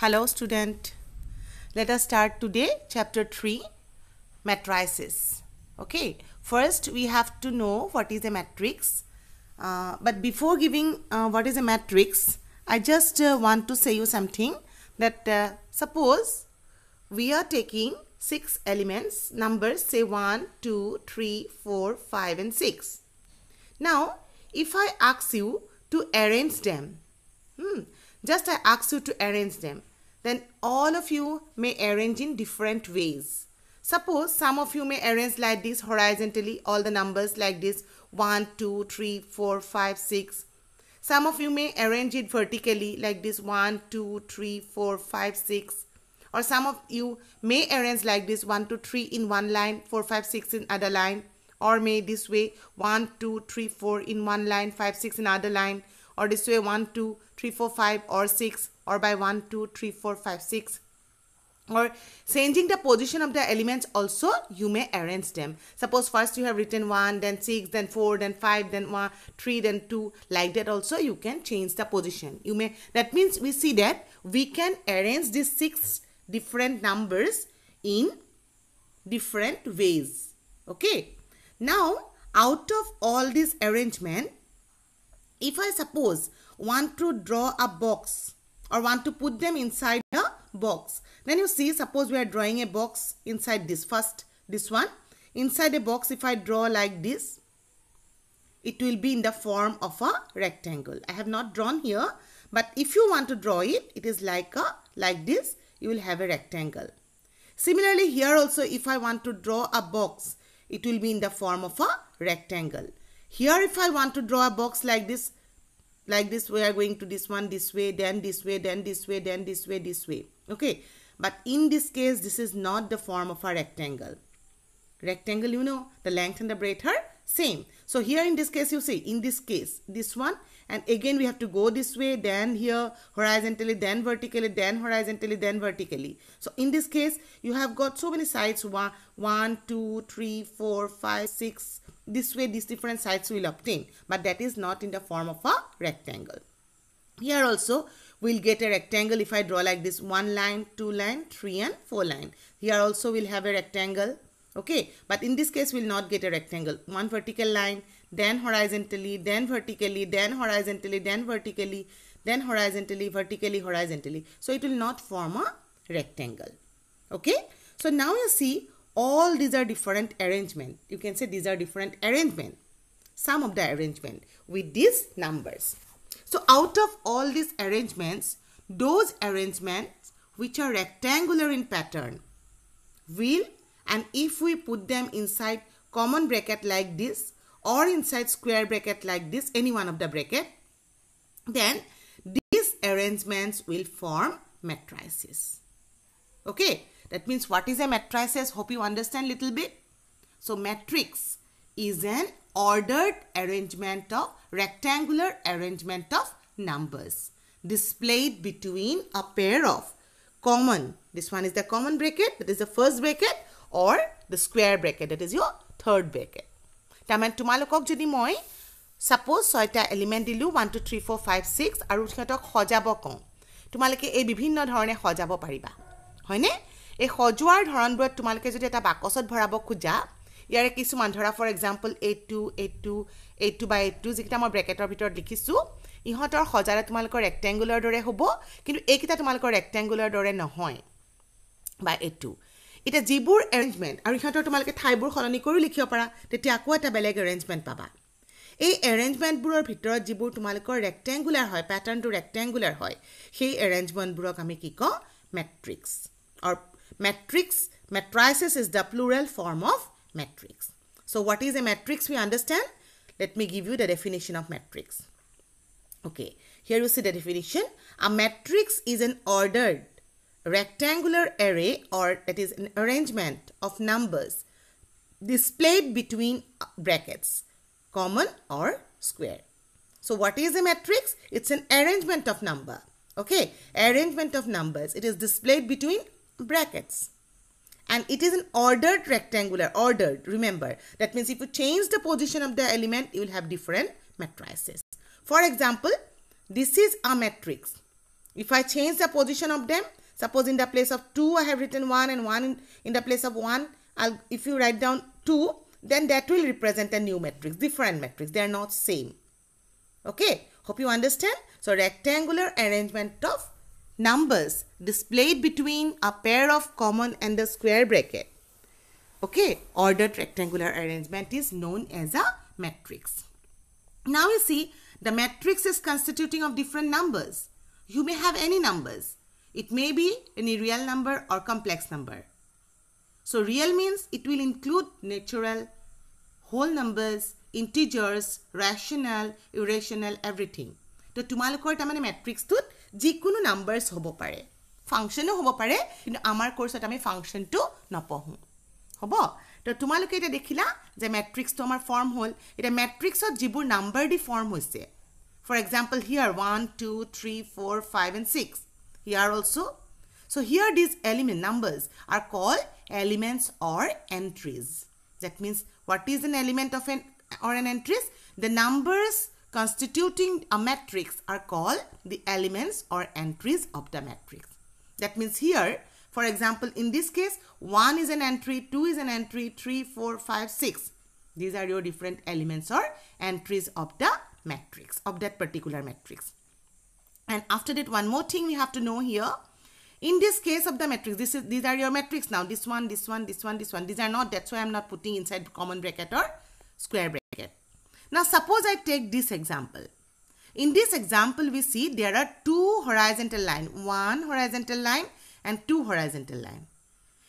Hello student. Let us start today chapter 3 matrices. Okay. First we have to know what is a matrix. Uh, but before giving uh, what is a matrix, I just uh, want to say you something that uh, suppose we are taking 6 elements numbers say 1, 2, 3, 4, 5 and 6. Now if I ask you to arrange them, hmm, just I ask you to arrange them then all of you may arrange in different ways. Suppose some of you may arrange like this horizontally all the numbers like this 1, 2, 3, 4, 5, 6. Some of you may arrange it vertically like this 1, 2, 3, 4, 5, 6. Or some of you may arrange like this 1, 2, 3 in one line, 4, 5, 6 in other line. Or may this way 1, 2, 3, 4 in one line, 5, 6 in other line or this way 1 2 3 4 5 or 6 or by 1 2 3 4 5 6 or changing the position of the elements also you may arrange them suppose first you have written 1 then 6 then 4 then 5 then 1 3 then 2 like that also you can change the position you may that means we see that we can arrange these six different numbers in different ways okay now out of all this arrangement if I suppose want to draw a box or want to put them inside a box, then you see suppose we are drawing a box inside this first, this one. Inside a box if I draw like this, it will be in the form of a rectangle. I have not drawn here but if you want to draw it, it is like a like this, you will have a rectangle. Similarly here also if I want to draw a box, it will be in the form of a rectangle here if I want to draw a box like this like this we are going to this one this way then this way then this way then this way this way okay but in this case this is not the form of a rectangle rectangle you know the length and the breadth are same so here in this case you see in this case this one and again we have to go this way then here horizontally then vertically then horizontally then vertically so in this case you have got so many sides one one two three four five six this way these different sides will obtain but that is not in the form of a rectangle here also we'll get a rectangle if i draw like this one line two line three and four line here also we'll have a rectangle okay but in this case we'll not get a rectangle one vertical line then horizontally then vertically then horizontally then vertically then horizontally vertically horizontally so it will not form a rectangle okay so now you see all these are different arrangement you can say these are different arrangement some of the arrangement with these numbers so out of all these arrangements those arrangements which are rectangular in pattern will and if we put them inside common bracket like this or inside square bracket like this any one of the bracket then these arrangements will form matrices okay that means what is a matrices hope you understand little bit so matrix is an ordered arrangement of rectangular arrangement of numbers displayed between a pair of common this one is the common bracket that is the first bracket or the square bracket that is your third bracket tamen tumalokok jodi moi suppose soita element dilu 1 2 3 4 5 6 aru khotok hojabo kon tumaloke ei bibhinna dhorone hojabo pariba hoine এই সজোৱাৰ ধৰণবোৰত তোমালোকে যদি এটা বাকচত ভৰাব খোজা ইয়াৰে কিছুমান ধৰা for example eight two eight two eight two by eight two যিকেইটা মই ব্ৰেকেটৰ ভিতৰত লিখিছোঁ ইহঁতৰ সজাৰে তোমালোকৰ ৰেক্টেংগুলাৰ দৰে হ'ব কিন্তু এইকেইটা তোমালোকৰ ৰেক্টেংগুলাৰ দৰে নহয় বা এইটো এতিয়া যিবোৰ এৰেঞ্জমেণ্ট আৰু সিহঁতৰ তোমালোকে ঠাইবোৰ সলনি কৰিও লিখিব পাৰা তেতিয়া আকৌ এটা বেলেগ এৰেঞ্জমেণ্ট পাবা এই এৰেঞ্জমেণ্টবোৰৰ ভিতৰত যিবোৰ তোমালোকৰ ৰেক্টেংগুলাৰ হয় পেটাৰ্ণটো ৰেক্টেংগুলাৰ হয় সেই এৰেঞ্জমেণ্টবোৰক আমি কি কওঁ matrix or Matrix, matrices is the plural form of matrix. So what is a matrix we understand? Let me give you the definition of matrix. Okay, here you see the definition. A matrix is an ordered rectangular array or that is an arrangement of numbers displayed between brackets, common or square. So what is a matrix? It's an arrangement of number. Okay, arrangement of numbers. It is displayed between brackets and it is an ordered rectangular ordered remember that means if you change the position of the element you will have different matrices for example this is a matrix if i change the position of them suppose in the place of 2 i have written 1 and 1 in, in the place of 1 I'll, if you write down 2 then that will represent a new matrix different matrix they are not same okay hope you understand so rectangular arrangement of numbers displayed between a pair of common and the square bracket. Okay, ordered rectangular arrangement is known as a matrix. Now you see the matrix is constituting of different numbers. You may have any numbers. It may be any real number or complex number. So real means it will include natural, whole numbers, integers, rational, irrational, everything. তো তোমালোকৰ matrix মেট্ৰিক্সটোত যিকোনো numbers হ'ব পাৰে ফাংচনো হ'ব পাৰে কিন্তু আমাৰ কোৰ্চত আমি ফাংচনটো নপঢ়োঁ হ'ব তো তোমালোকে এতিয়া দেখিলা যে মেট্ৰিক্সটো আমাৰ ফৰ্ম হ'ল এতিয়া মেট্ৰিক্সত যিবোৰ নাম্বাৰ দি ফৰ্ম হৈছে for example here one two three four five and six here also' so' here these element numbers are call elements or entries that means what is an element of an or an entries the numbers constituting a matrix are called the elements or entries of the matrix. That means here, for example, in this case, 1 is an entry, 2 is an entry, 3, 4, 5, 6. These are your different elements or entries of the matrix, of that particular matrix. And after that, one more thing we have to know here. In this case of the matrix, this is these are your matrix now. This one, this one, this one, this one. These are not, that's why I'm not putting inside common bracket or square bracket. Now suppose I take this example. In this example, we see there are two horizontal line, one horizontal line and two horizontal line.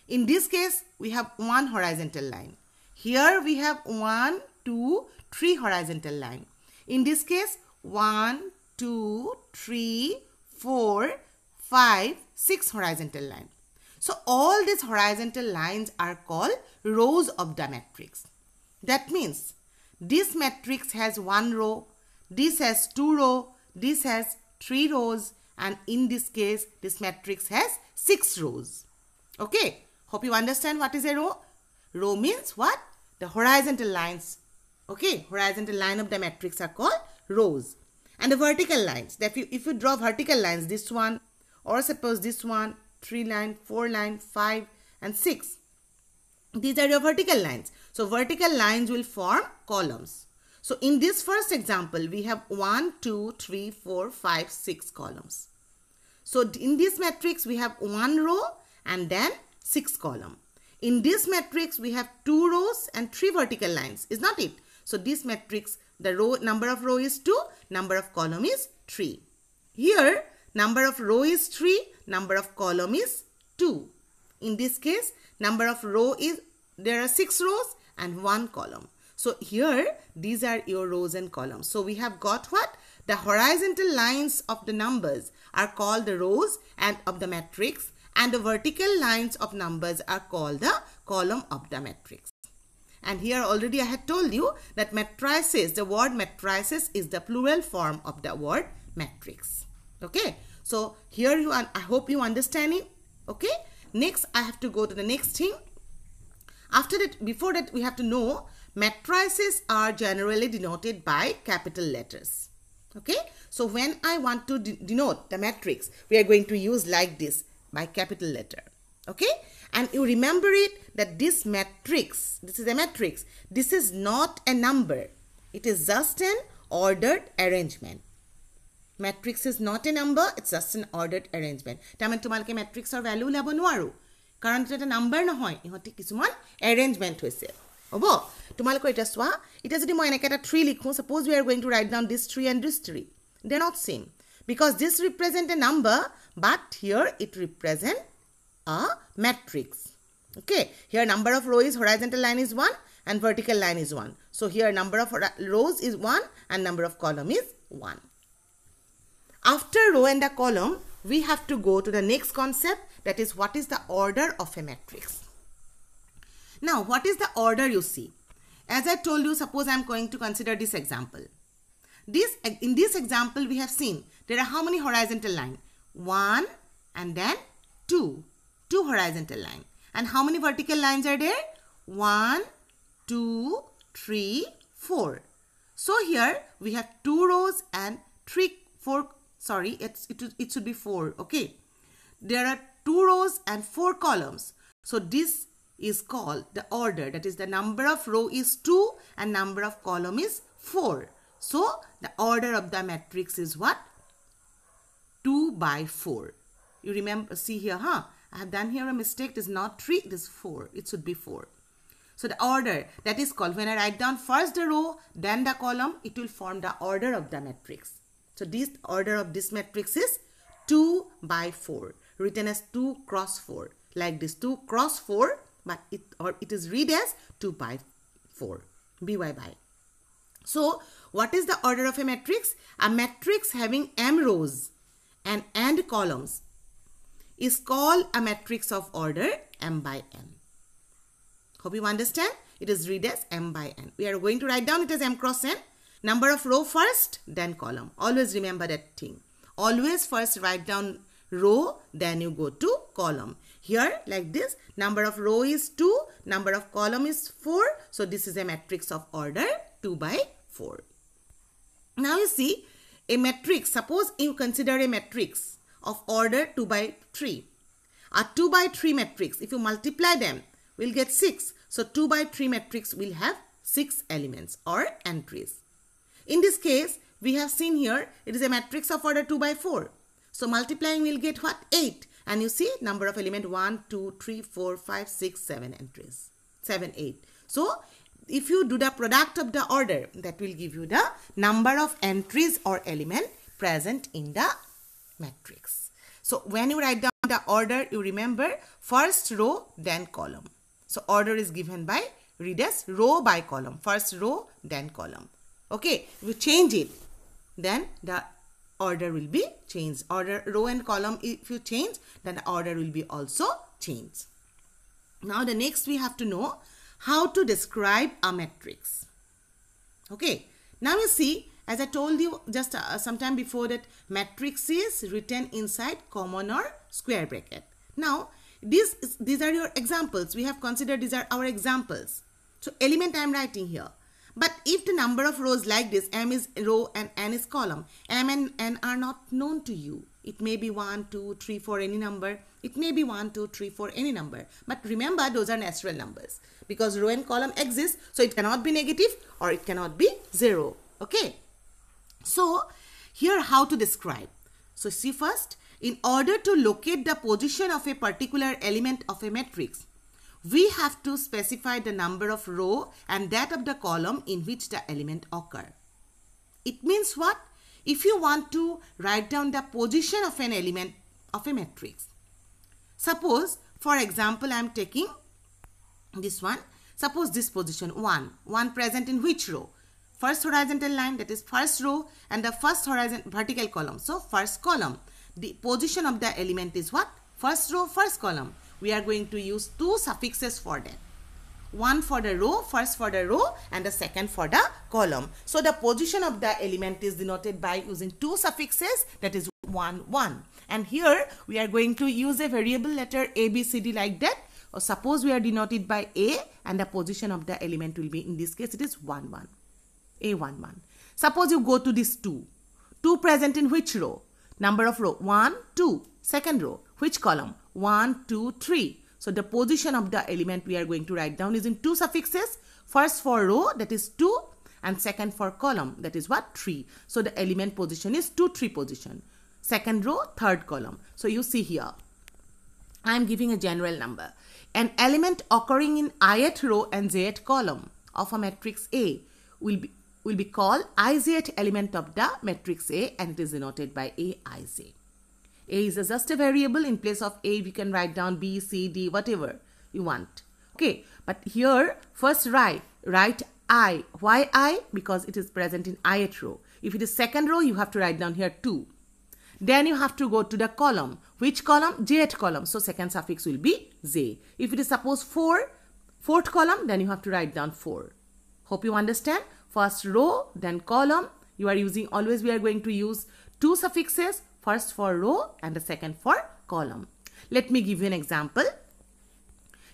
In this case, we have one horizontal line. Here we have one, two, three horizontal line. In this case, one, two, three, four, five, six horizontal line. So all these horizontal lines are called rows of the matrix. That means this matrix has one row, this has two row, this has three rows and in this case this matrix has six rows. Okay, hope you understand what is a row. Row means what? The horizontal lines. Okay, horizontal line of the matrix are called rows. And the vertical lines, that if you, if you draw vertical lines, this one or suppose this one, three line, four line, five and six these are your vertical lines. So vertical lines will form columns. So in this first example, we have 1, 2, 3, 4, 5, 6 columns. So in this matrix, we have one row and then six column. In this matrix, we have two rows and three vertical lines, is not it? So this matrix, the row number of row is 2, number of column is 3. Here, number of row is 3, number of column is 2. In this case, Number of row is, there are 6 rows and 1 column. So here, these are your rows and columns. So we have got what? The horizontal lines of the numbers are called the rows and of the matrix and the vertical lines of numbers are called the column of the matrix. And here already I had told you that matrices, the word matrices is the plural form of the word matrix. Okay. So here you, I hope you understand it. Okay next I have to go to the next thing after that before that we have to know matrices are generally denoted by capital letters okay so when I want to de denote the matrix we are going to use like this by capital letter okay and you remember it that this matrix this is a matrix this is not a number it is just an ordered arrangement matrix is not a number it's just an ordered arrangement তাৰমানে তোমালোকে মেট্ৰিক্সৰ ভেলু ওলাব নোৱাৰোঁ কাৰণ এইটো এটা number নহয় ইহঁতি কিছুমান এৰেঞ্জমেণ্ট হৈছে হ'ব তোমালোকৰ এতিয়া চোৱা এতিয়া যদি মই এনেকৈ এটা থ্ৰী লিখোঁ suppose you are going to write down this three and this three they not same because this represent a number but here it represent a matrix okay here number of row' is horizontal line is one and vertical line is one so' here number of rows is one and number of column is one After row and a column, we have to go to the next concept that is what is the order of a matrix. Now, what is the order you see? As I told you, suppose I am going to consider this example. This In this example, we have seen there are how many horizontal line? One and then two. Two horizontal line. And how many vertical lines are there? One, two, three, four. So here we have two rows and three, four sorry it's it, it should be 4 okay there are two rows and four columns so this is called the order that is the number of row is 2 and number of column is 4 so the order of the matrix is what 2 by 4 you remember see here huh I have done here a mistake it is not 3 it is 4 it should be 4 so the order that is called when I write down first the row then the column it will form the order of the matrix so this order of this matrix is 2 by 4 written as 2 cross 4 like this 2 cross 4 but it or it is read as 2 by 4 by by. So what is the order of a matrix? A matrix having m rows and and columns is called a matrix of order m by m. Hope you understand. It is read as m by n. We are going to write down it as m cross n Number of row first, then column. Always remember that thing. Always first write down row, then you go to column. Here like this, number of row is 2, number of column is 4. So this is a matrix of order 2 by 4. Now you see a matrix, suppose you consider a matrix of order 2 by 3. A 2 by 3 matrix, if you multiply them, we'll get 6. So 2 by 3 matrix will have 6 elements or entries. In this case, we have seen here, it is a matrix of order 2 by 4. So multiplying will get what? 8. And you see number of element 1, 2, 3, 4, 5, 6, 7 entries. 7, 8. So if you do the product of the order, that will give you the number of entries or element present in the matrix. So when you write down the order, you remember first row, then column. So order is given by readers row by column. First row, then column. Okay, we change it, then the order will be changed. Order row and column if you change, then the order will be also changed. Now the next we have to know how to describe a matrix. Okay, now you see as I told you just uh, sometime before that matrix is written inside common or square bracket. Now these, these are your examples. We have considered these are our examples. So element I am writing here. But if the number of rows like this, m is row and n is column, m and n are not known to you. It may be 1, 2, 3, 4, any number. It may be 1, 2, 3, 4, any number. But remember, those are natural numbers because row and column exist. So it cannot be negative or it cannot be 0. Okay. So here how to describe. So see first, in order to locate the position of a particular element of a matrix, we have to specify the number of row and that of the column in which the element occur. It means what? If you want to write down the position of an element of a matrix. Suppose, for example, I am taking this one. Suppose this position 1. 1 present in which row? First horizontal line that is first row and the first horizontal vertical column. So, first column. The position of the element is what? First row, first column we are going to use two suffixes for that one for the row first for the row and the second for the column so the position of the element is denoted by using two suffixes that is 1 1 and here we are going to use a variable letter a b c d like that or uh, suppose we are denoted by a and the position of the element will be in this case it is 1 1 a 1 1 suppose you go to this 2 2 present in which row number of row 1 2 second row which column? 1, 2, 3. So the position of the element we are going to write down is in two suffixes. First for row that is 2 and second for column that is what 3. So the element position is 2, 3 position. Second row, third column. So you see here. I am giving a general number. An element occurring in ith row and jth column of a matrix A will be, will be called ijth element of the matrix A and it is denoted by A i z. A is just a variable. In place of A, we can write down B, C, D, whatever you want. Okay, but here first write, write I. Why I? Because it is present in ith row. If it is second row, you have to write down here 2. Then you have to go to the column. Which column? Jth column. So second suffix will be Z. If it is suppose 4, fourth column, then you have to write down 4. Hope you understand. First row, then column. You are using, always we are going to use two suffixes first for row and the second for column. Let me give you an example.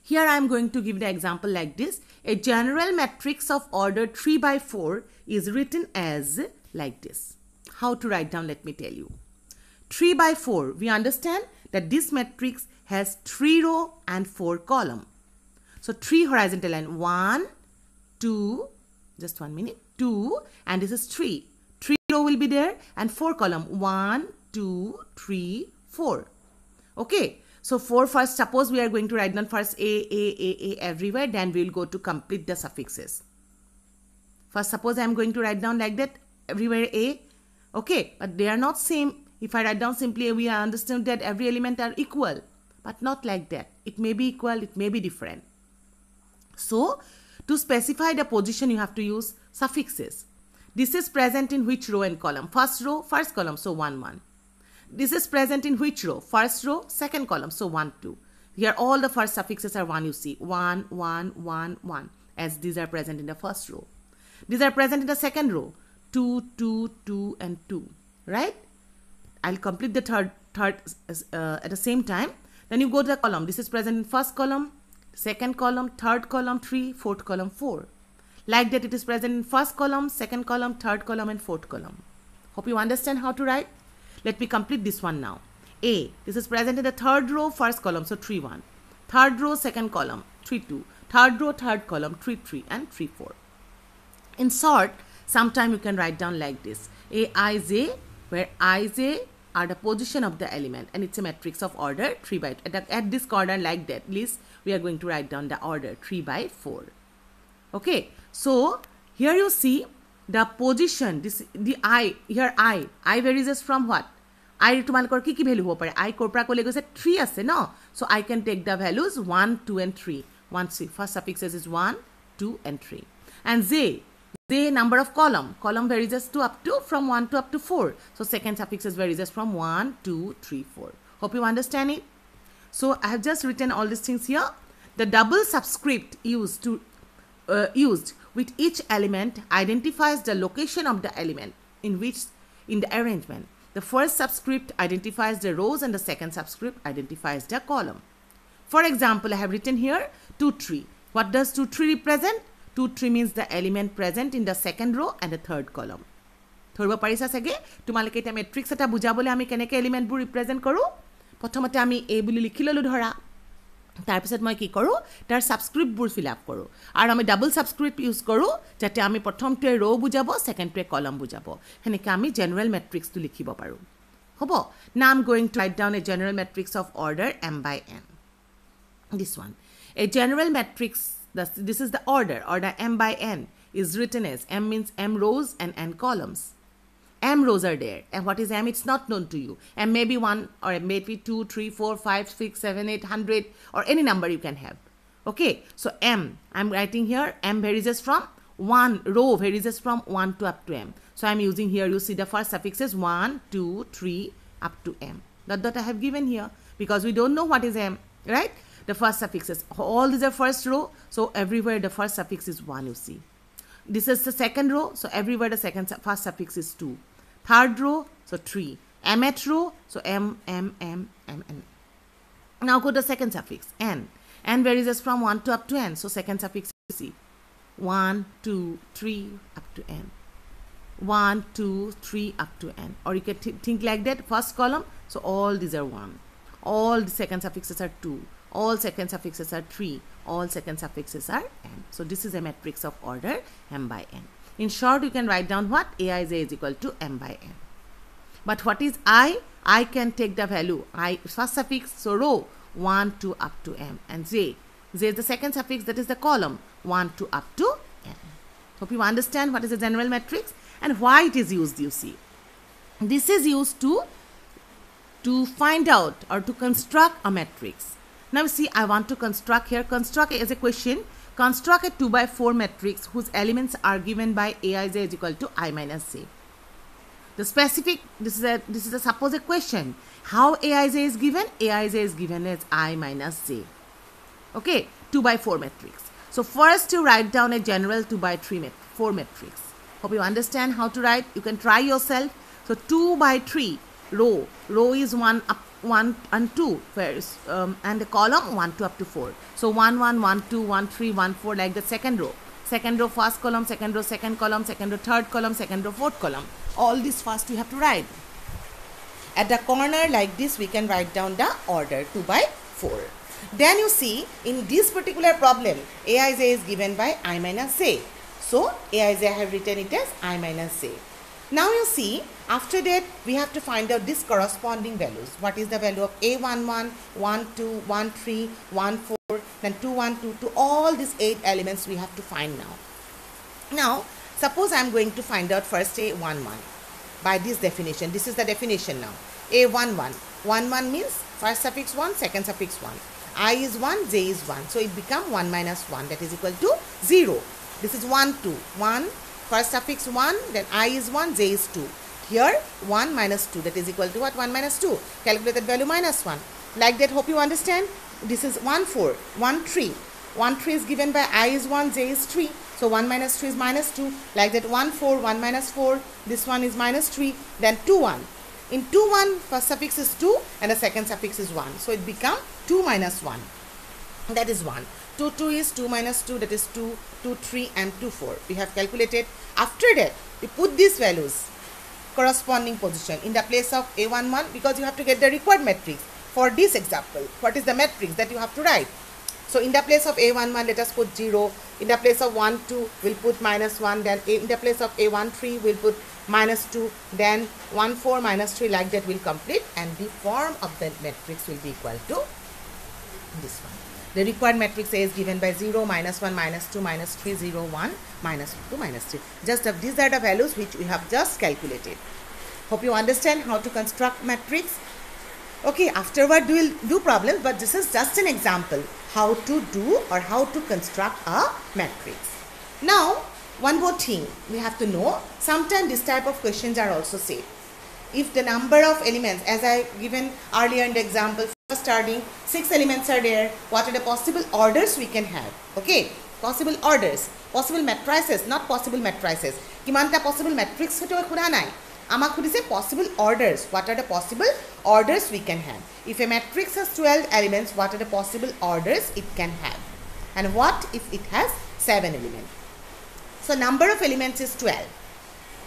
Here I am going to give the example like this. A general matrix of order 3 by 4 is written as like this. How to write down, let me tell you. 3 by 4, we understand that this matrix has 3 row and 4 column. So 3 horizontal line, 1, 2, just one minute, 2, and this is 3. 3 row will be there and 4 column, 1, Two, three, four. Okay. So for first, suppose we are going to write down first A, A, A, A everywhere, then we will go to complete the suffixes. First, suppose I am going to write down like that, everywhere A. Okay, but they are not same. If I write down simply A, we understand that every element are equal, but not like that. It may be equal, it may be different. So, to specify the position, you have to use suffixes. This is present in which row and column? First row, first column, so 1, 1. This is present in which row? First row, second column. So 1, 2. Here all the first suffixes are 1 you see. 1, 1, 1, 1 as these are present in the first row. These are present in the second row. 2, 2, 2 and 2. Right? I'll complete the third, third uh, at the same time. Then you go to the column. This is present in first column, second column, third column, 3, fourth column, 4. Like that it is present in first column, second column, third column and fourth column. Hope you understand how to write. Let me complete this one now. A, this is present in the third row, first column, so 3, 1. Third row, second column, 3, 2. Third row, third column, 3, 3 and 3, 4. In short, sometime you can write down like this. A, I, J, where I, J are the position of the element and it's a matrix of order 3 by at, at this corner, like that least we are going to write down the order 3 by 4 okay so here you see the position this the i here i i varies from what i to ki ki value ho pare i kor pra kole goise 3 ase no so i can take the values 1 2 and 3 once see first suffixes is 1 2 and 3 and z z number of column column varies to up to from 1 to up to 4 so second suffixes varies from 1 2 3 4 hope you understand it so i have just written all these things here the double subscript used to uh, used with each element identifies the location of the element in which in the arrangement the first subscript identifies the rows and the second subscript identifies the column for example i have written here two tree what does two tree represent two tree means the element present in the second row and the third column ধৰিব পাৰিছা চাগে তোমালোকে এতিয়া metrics এটা বুজাবলৈ আমি কেনেকৈ এলিমেণ্টবোৰ represent কৰোঁ প্ৰথমতে আমি এ বুলি লিখি ল'লোঁ ধৰা তাৰপিছত মই কি কৰোঁ তাৰ ছাবস্ক্ৰিপ্টবোৰ ফিল আপ কৰোঁ আৰু আমি ডাবল ছাবস্ক্ৰিপ্ট ইউজ কৰোঁ যাতে আমি প্ৰথমটোৱে ৰ' বুজাব ছেকেণ্ডটোৱে কলম বুজাব সেনেকৈ আমি জেনেৰেল মেট্ৰিক্সটো লিখিব পাৰোঁ হ'ব না am going to write down a general matrix of order M by N this one a general matrix this is the order order M by N is written as M means M rows and N columns M rows are there. And what is M? It's not known to you. And maybe one or maybe two, three, four, five, six, seven, eight, hundred, or any number you can have. Okay, so m, I'm writing here, m varies from 1, row varies from 1 to up to m. So I'm using here, you see the first suffixes 1, 2, 3, up to m. That I have given here because we don't know what is m, right? The first suffixes, all these are first row. So everywhere the first suffix is 1, you see this is the second row so everywhere the second first suffix is 2 Third row, so 3. Mth row, so M, M, M, M, N. Now go to second suffix, N. N varies from 1 to up to N. So second suffix you see 1, 2, 3, up to N. 1, 2, 3, up to N. Or you can th think like that. First column, so all these are 1. All the second suffixes are 2. All second suffixes are 3. All second suffixes are N. So this is a matrix of order M by N. In short, you can write down what AI is A is equal to M by N. But what is I? I can take the value I first suffix, so row 1 to up to M and Z. Z is the second suffix that is the column 1 to up to M. Hope you understand what is a general matrix and why it is used you see. This is used to to find out or to construct a matrix. Now see I want to construct here construct is a question Construct a 2 by 4 matrix whose elements are given by Aij is equal to i minus j. The specific, this is a, this is a supposed question. How Aij is given? Aij is given as i minus j. Okay, 2 by 4 matrix. So first you write down a general 2 by 3 mat 4 matrix. Hope you understand how to write. You can try yourself. So 2 by 3 row. Row is 1 up 1 and 2 um, and the column 1 2 up to 4 so 1 1 1 2 1 3 1 4 like the second row second row first column second row second column second row third column second row fourth column all this first you have to write at the corner like this we can write down the order 2 by 4 then you see in this particular problem a is a is given by i minus a so a is have written it as i minus a now you see, after that we have to find out these corresponding values. What is the value of A11, 12, 13, 14, then 212, to all these 8 elements we have to find now. Now, suppose I am going to find out first A11 by this definition. This is the definition now. A11. 11 means first suffix 1, second suffix 1. I is 1, J is 1. So it becomes 1 minus 1 that is equal to 0. This is 1, 2. 1, First suffix 1, then i is 1, j is 2. Here 1 minus 2 that is equal to what? 1 minus 2. Calculated value minus 1. Like that hope you understand. This is 1 4, 1 3. 1 3 is given by i is 1, j is 3. So 1 minus 3 is minus 2. Like that 1 4, 1 minus 4. This one is minus 3. Then 2 1. In 2 1 first suffix is 2 and the second suffix is 1. So it become 2 minus 1. That is 1. 2 2 is 2 minus 2 that is 2 2 3 and 2 4 we have calculated after that we put these values corresponding position in the place of a11 because you have to get the required matrix for this example what is the matrix that you have to write so in the place of a11 let us put 0 in the place of 1 2 we'll put minus 1 then in the place of a13 we'll put minus 2 then 1 4 minus 3 like that will complete and the form of the matrix will be equal to this one the required matrix A is given by 0, minus 1, minus 2, minus 3, 0, 1, minus 2, minus 3. Just of these are the values which we have just calculated. Hope you understand how to construct matrix. Okay, afterward we will do problems, but this is just an example how to do or how to construct a matrix. Now, one more thing we have to know, sometimes this type of questions are also said. If the number of elements, as I given earlier in the example studying six elements are there what are the possible orders we can have okay possible orders possible matrices not possible matrices কিমানটা possible matrix সেইটো সোধা নাই possible orders what are the possible orders we can have if a matrix has 12 elements what are the possible orders it can have and what if it has 7 elements so number of elements is 12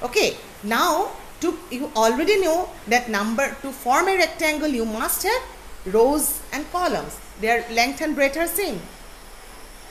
okay now to you already know that number to form a rectangle you must have rows and columns. Their length and breadth are same.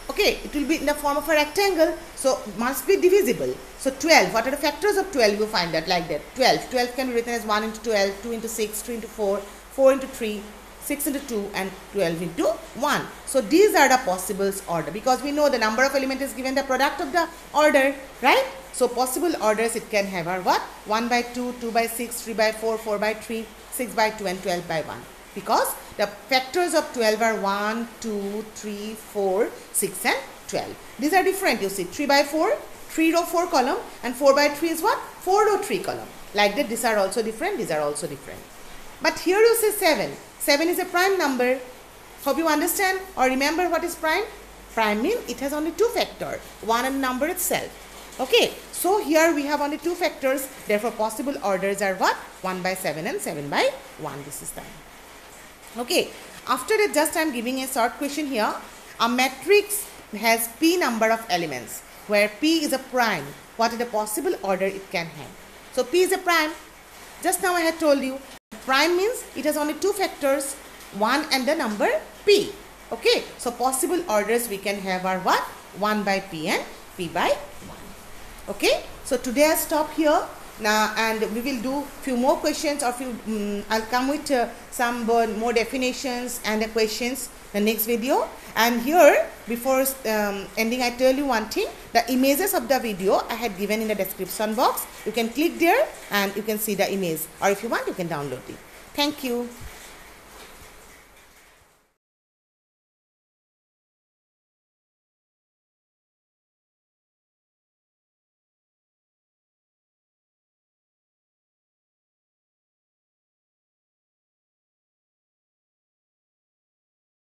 Okay, it will be in the form of a rectangle, so must be divisible. So 12, what are the factors of 12? You find that like that. 12, 12 can be written as 1 into 12, 2 into 6, 3 into 4, 4 into 3, 6 into 2 and 12 into 1. So these are the possibles order because we know the number of element is given the product of the order, right? So possible orders it can have are what? 1 by 2, 2 by 6, 3 by 4, 4 by 3, 6 by 2 and 12 by 1 because the factors of 12 are 1, 2, 3, 4, 6 and 12. These are different. You see 3 by 4, 3 row 4 column and 4 by 3 is what? 4 row 3 column. Like that these are also different, these are also different. But here you see 7. 7 is a prime number. Hope you understand or remember what is prime? Prime means it has only two factors, 1 and number itself. Okay, so here we have only two factors, therefore possible orders are what? 1 by 7 and 7 by 1, this is done okay after that just i'm giving a short question here a matrix has p number of elements where p is a prime what is the possible order it can have so p is a prime just now i had told you prime means it has only two factors 1 and the number p okay so possible orders we can have are what 1 by p and p by 1 okay so today i stop here now, and we will do few more questions or few, um, I'll come with uh, some more definitions and uh, questions the next video. And here, before um, ending, I tell you one thing. The images of the video I had given in the description box. You can click there and you can see the image. Or if you want, you can download it. Thank you.